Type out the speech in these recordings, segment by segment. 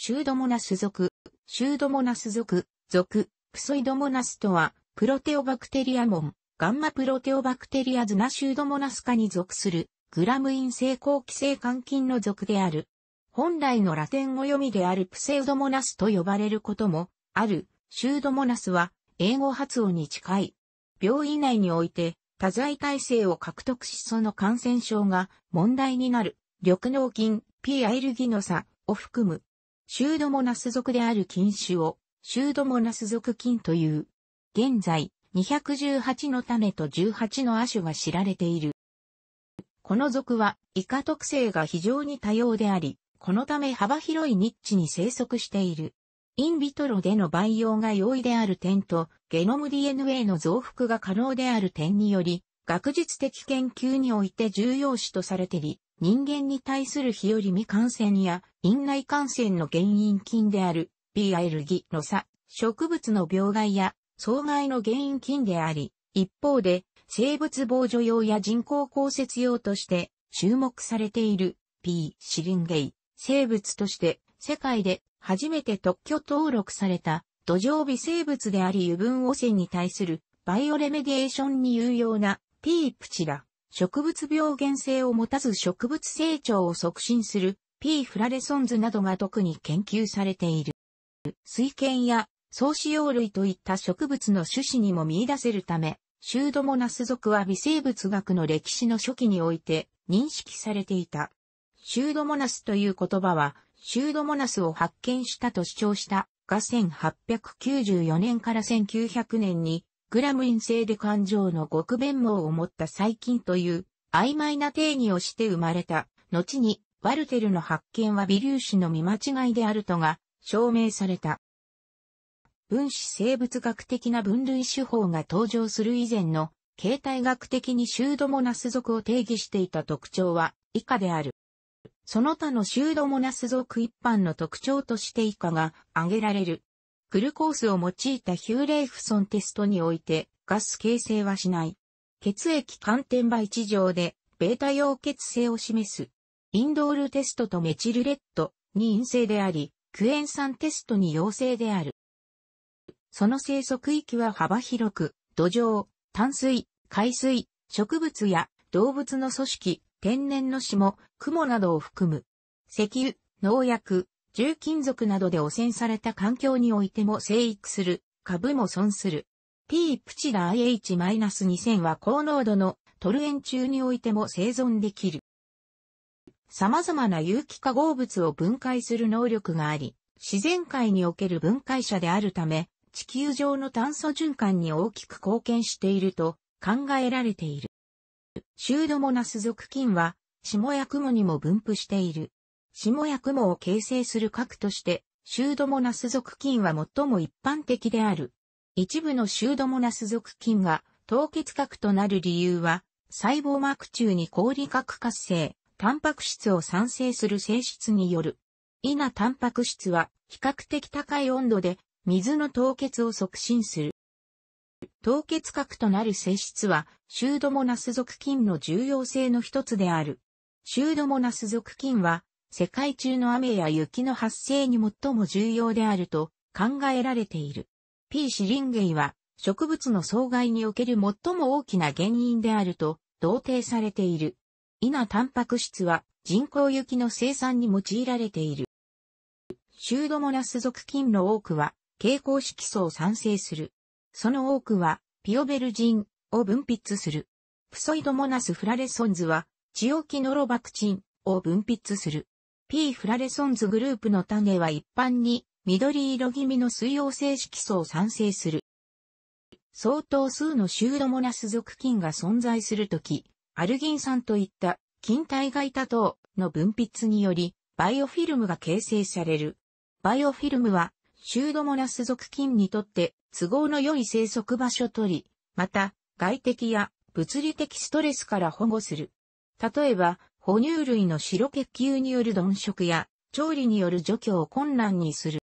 シュードモナス属、シュードモナス属、属、プソイドモナスとは、プロテオバクテリアモン、ガンマプロテオバクテリアズナシュードモナス科に属する、グラムイン性抗期性肝菌の属である。本来のラテン語読みであるプセウドモナスと呼ばれることも、ある、シュードモナスは、英語発音に近い。病院内において、多剤耐性を獲得しその感染症が問題になる、緑脳菌、P アイルギノサを含むシュードモナス属である菌種を、シュードモナス属菌という。現在、218の種と18の亜種が知られている。この属は、イカ特性が非常に多様であり、このため幅広いニッチに生息している。インビトロでの培養が容易である点と、ゲノム DNA の増幅が可能である点により、学術的研究において重要視とされてり、人間に対する日和未感染や院内感染の原因菌である B アルギの差、植物の病害や障害の原因菌であり、一方で生物防除用や人工降雪用として注目されている P シリンゲイ生物として世界で初めて特許登録された土壌微生物であり油分汚染に対するバイオレメディエーションに有用な P プチラ植物病原性を持たず植物成長を促進する P. フラレソンズなどが特に研究されている。水腱や草子葉類といった植物の種子にも見出せるため、シュードモナス属は微生物学の歴史の初期において認識されていた。シュードモナスという言葉は、シュードモナスを発見したと主張したが1894年から1900年にグラムン性で感情の極弁網を持った細菌という曖昧な定義をして生まれた。後に、ワルテルの発見は微粒子の見間違いであるとが証明された。分子生物学的な分類手法が登場する以前の形態学的にシュードモナス属を定義していた特徴は以下である。その他のシュードモナス属一般の特徴として以下が挙げられる。フルコースを用いたヒューレイフソンテストにおいてガス形成はしない。血液寒天場地上でベータ溶血性を示す。インドールテストとメチルレッドに陰性であり、クエン酸テストに陽性である。その生息域は幅広く、土壌、淡水、海水、植物や動物の組織、天然の霜、雲などを含む。石油、農薬、重金属などで汚染された環境においても生育する、株も損する。P プチラ IH-2000 は高濃度のトルエン中においても生存できる。様々な有機化合物を分解する能力があり、自然界における分解者であるため、地球上の炭素循環に大きく貢献していると考えられている。シュードモナス属菌は、下や雲にも分布している。下や雲を形成する核として、シュードモナス属菌は最も一般的である。一部のシュードモナス属菌が凍結核となる理由は、細胞膜中に氷核活性、タンパク質を産生する性質による。イナタンパク質は比較的高い温度で水の凍結を促進する。凍結核となる性質は、シュードモナス属菌の重要性の一つである。シュードモナス属菌は、世界中の雨や雪の発生に最も重要であると考えられている。P. シリンゲイは植物の障害における最も大きな原因であると同定されている。イナタンパク質は人工雪の生産に用いられている。シュードモナス属菌の多くは蛍光色素を産生する。その多くはピオベルジンを分泌する。プソイドモナスフラレソンズは、チオキノロバクチンを分泌する。P. フラレソンズグループの種は一般に緑色気味の水溶性色素を産生する。相当数のシュードモナス属菌が存在するとき、アルギン酸といった菌体外多糖の分泌により、バイオフィルムが形成される。バイオフィルムは、シュードモナス属菌にとって都合の良い生息場所取り、また外敵や物理的ストレスから保護する。例えば、哺乳類の白血球による鈍食や、調理による除去を困難にする。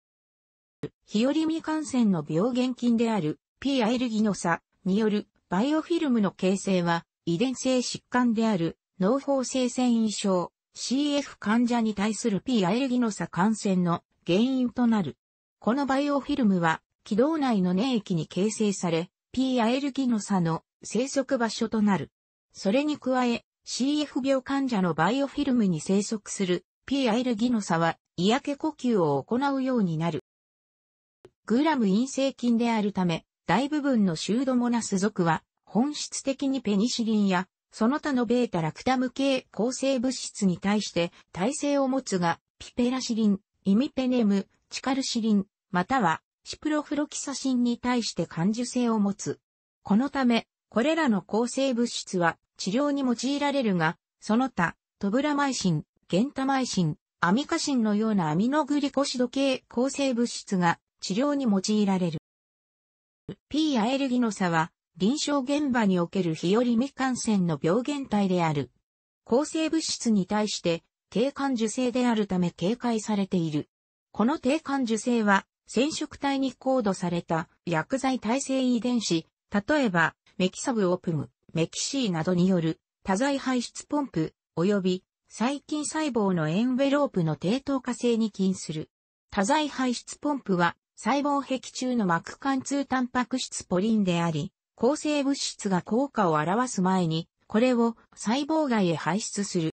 日和見感染の病原菌である P. アイルギノサによるバイオフィルムの形成は遺伝性疾患である脳胞性繊維症 CF 患者に対する P. アイルギノサ感染の原因となる。このバイオフィルムは軌道内の粘液に形成され P. アイルギノサの生息場所となる。それに加え CF 病患者のバイオフィルムに生息する P アイルギノサは、嫌気呼吸を行うようになる。グラム陰性菌であるため、大部分のシュードモナス属は、本質的にペニシリンや、その他のベータラクタム系抗生物質に対して耐性を持つが、ピペラシリン、イミペネム、チカルシリン、またはシプロフロキサシンに対して感受性を持つ。このため、これらの抗生物質は治療に用いられるが、その他、トブラマイシン、ゲンタマイシン、アミカシンのようなアミノグリコシド系構成物質が治療に用いられる。P アエルギノサは臨床現場における日和未感染の病原体である。抗生物質に対して低感受性であるため警戒されている。この低感受性は染色体にコードされた薬剤耐性遺伝子、例えばメキサブオプム、メキシーなどによる多剤排出ポンプ及び細菌細胞のエンベロープの低等化性に起因する。多剤排出ポンプは細胞壁中の膜貫通タンパク質ポリンであり、抗生物質が効果を表す前に、これを細胞外へ排出する。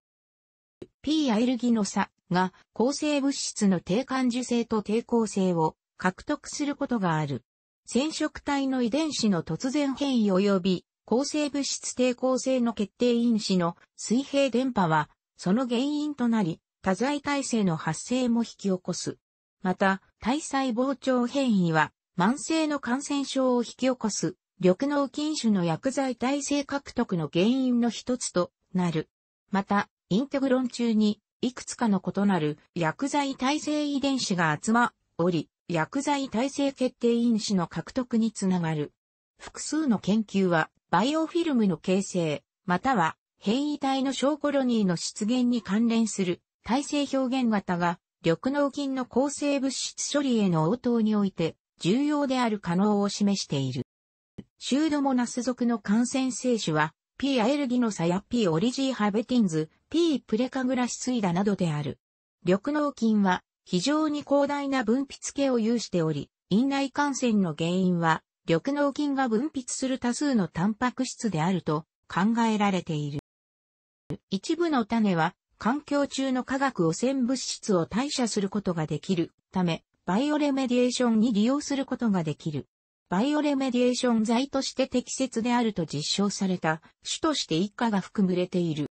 P アエルギの差が抗生物質の低感受性と抵抗性を獲得することがある。染色体の遺伝子の突然変異及び抗生物質抵抗性の決定因子の水平電波は、その原因となり、多剤耐性の発生も引き起こす。また、体細胞腸変異は、慢性の感染症を引き起こす、緑脳菌種の薬剤耐性獲得の原因の一つとなる。また、インテグロン中に、いくつかの異なる薬剤耐性遺伝子が集ま、おり、薬剤耐性決定因子の獲得につながる。複数の研究は、バイオフィルムの形成、または変異体の小コロニーの出現に関連する体制表現型が緑脳菌の構成物質処理への応答において重要である可能を示している。シュードモナス属の感染性種は P アエルギノサや P オリジーハベティンズ、P プレカグラシスイダなどである。緑脳菌は非常に広大な分泌系を有しており、院内感染の原因は緑膿菌が分泌する多数のタンパク質であると考えられている。一部の種は環境中の化学汚染物質を代謝することができるため、バイオレメディエーションに利用することができる。バイオレメディエーション剤として適切であると実証された種として一家が含まれている。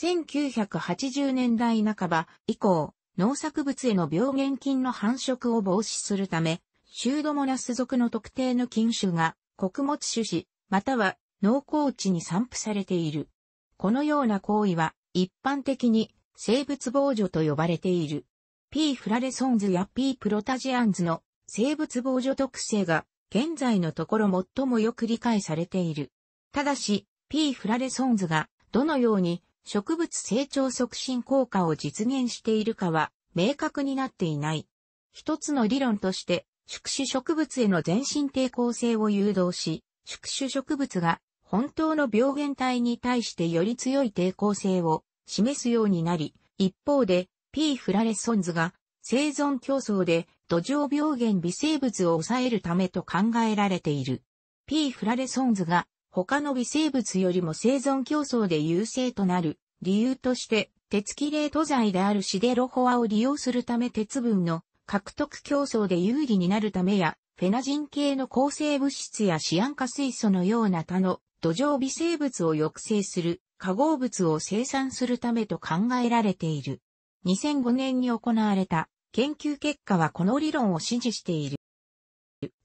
1980年代半ば以降、農作物への病原菌の繁殖を防止するため、シュードモナス属の特定の菌種が穀物種子、または農耕地に散布されている。このような行為は一般的に生物防除と呼ばれている。P. フラレソンズや P. プロタジアンズの生物防除特性が現在のところ最もよく理解されている。ただし、P. フラレソンズがどのように植物成長促進効果を実現しているかは明確になっていない。一つの理論として宿主植物への全身抵抗性を誘導し、宿主植物が本当の病原体に対してより強い抵抗性を示すようになり、一方で P. フラレソンズが生存競争で土壌病原微生物を抑えるためと考えられている。P. フラレソンズが他の微生物よりも生存競争で優勢となる理由として、鉄キレート剤であるシデロホアを利用するため鉄分の獲得競争で有利になるためや、フェナジン系の抗生物質やシアン化水素のような他の土壌微生物を抑制する化合物を生産するためと考えられている。2005年に行われた研究結果はこの理論を支持している。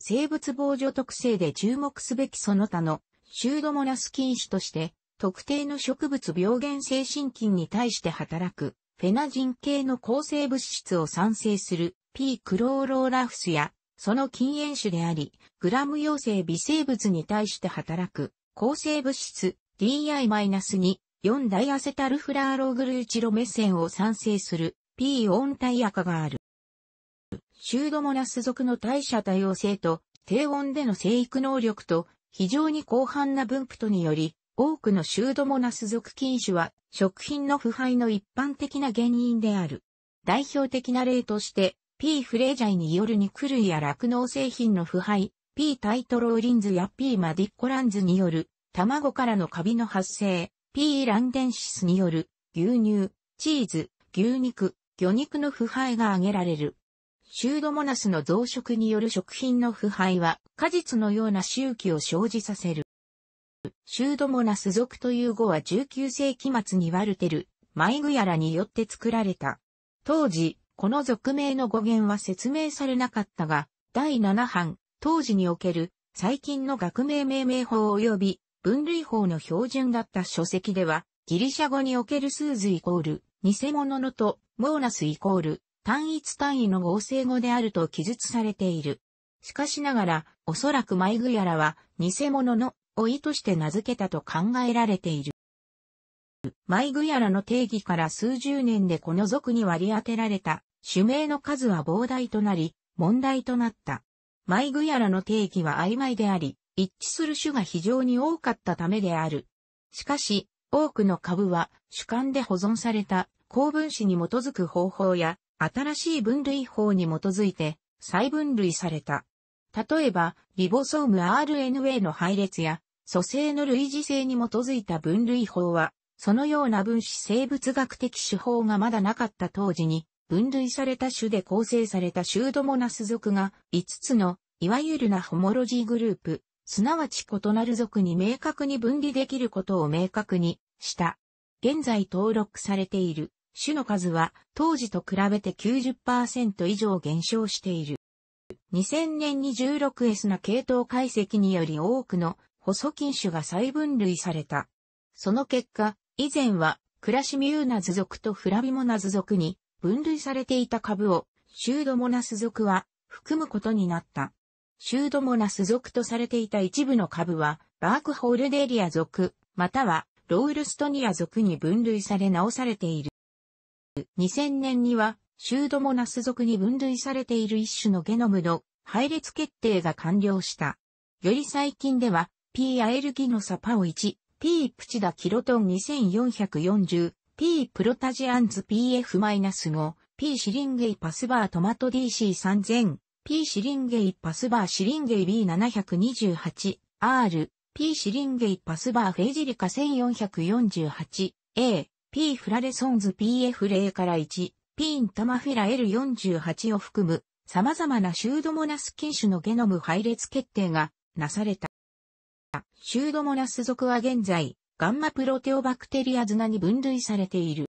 生物防除特性で注目すべきその他のシュードモナス菌種として特定の植物病原性真菌に対して働くフェナジン系の抗生物質を産生する P クローローラフスや、その禁煙種であり、グラム陽性微生物に対して働く、抗生物質 DI-2、4大アセタルフラーログルーチロメセンを産生する P 温帯赤がある。シュードモナス属の代謝多様性と低温での生育能力と非常に広範な分布とにより、多くのシュードモナス属菌種は食品の腐敗の一般的な原因である。代表的な例として、P フレージャイによる肉類や酪農製品の腐敗、P タイトローリンズや P マディッコランズによる卵からのカビの発生、P ランデンシスによる牛乳、チーズ、牛肉、魚肉の腐敗が挙げられる。シュードモナスの増殖による食品の腐敗は果実のような周期を生じさせる。シュードモナス属という語は19世紀末にワルテル、マイグヤラによって作られた。当時、この俗名の語源は説明されなかったが、第7版、当時における最近の学名命名法及び分類法の標準だった書籍では、ギリシャ語におけるスーズイコール、偽物のと、モーナスイコール、単一単位の合成語であると記述されている。しかしながら、おそらくマイグヤラは、偽物の、を意図して名付けたと考えられている。マイグヤラの定義から数十年でこの族に割り当てられた種名の数は膨大となり、問題となった。マイグヤラの定義は曖昧であり、一致する種が非常に多かったためである。しかし、多くの株は主観で保存された公文子に基づく方法や新しい分類法に基づいて再分類された。例えば、リボソーム RNA の配列や、組成の類似性に基づいた分類法は、そのような分子生物学的手法がまだなかった当時に、分類された種で構成されたシュードモナス属が5つの、いわゆるなホモロジーグループ、すなわち異なる属に明確に分離できることを明確にした。現在登録されている種の数は当時と比べて90%以上減少している。2000年に 16S な系統解析により多くの細菌種が再分類された。その結果、以前は、クラシミューナズ族とフラビモナズ族に分類されていた株を、シュードモナス族は含むことになった。シュードモナス族とされていた一部の株は、バークホールデリア族、またはロウルストニア族に分類され直されている。2000年には、シュードモナス族に分類されている一種のゲノムの配列決定が完了した。より最近では、P. アエルギノサパオ1、P プチダキロトン 2440P プロタジアンズ PF-5 P シリンゲイパスバートマト DC3000 P シリンゲイパスバーシリンゲイ B728R P シリンゲイパスバーフェイジリカ 1448A P フラレソンズ PF0 から1 P ンタマフィラ L48 を含む様々なシュードモナス菌種のゲノム配列決定がなされた。シュードモナス属は現在、ガンマプロテオバクテリアズナに分類されている。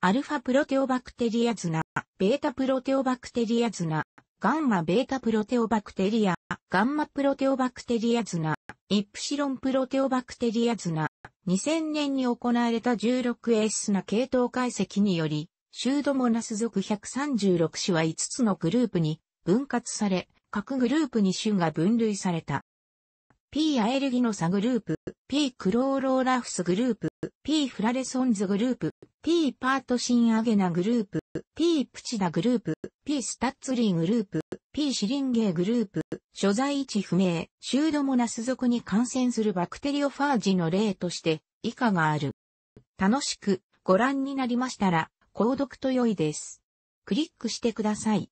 アルファプロテオバクテリアズナ、ベータプロテオバクテリアズナ、ガンマベータプロテオバクテリア、ガンマプロテオバクテリアズナ、イプシロンプロテオバクテリアナ。2000年に行われた 16S な系統解析により、シュードモナス属136種は5つのグループに分割され、各グループに種が分類された。P アエルギノサグループ、P クローローラフスグループ、P フラレソンズグループ、P パートシンアゲナグループ、P プチダグループ、P スタッツリーグループ、P シリンゲーグループ、所在位置不明、シュードモナス属に感染するバクテリオファージの例として以下がある。楽しくご覧になりましたら、購読と良いです。クリックしてください。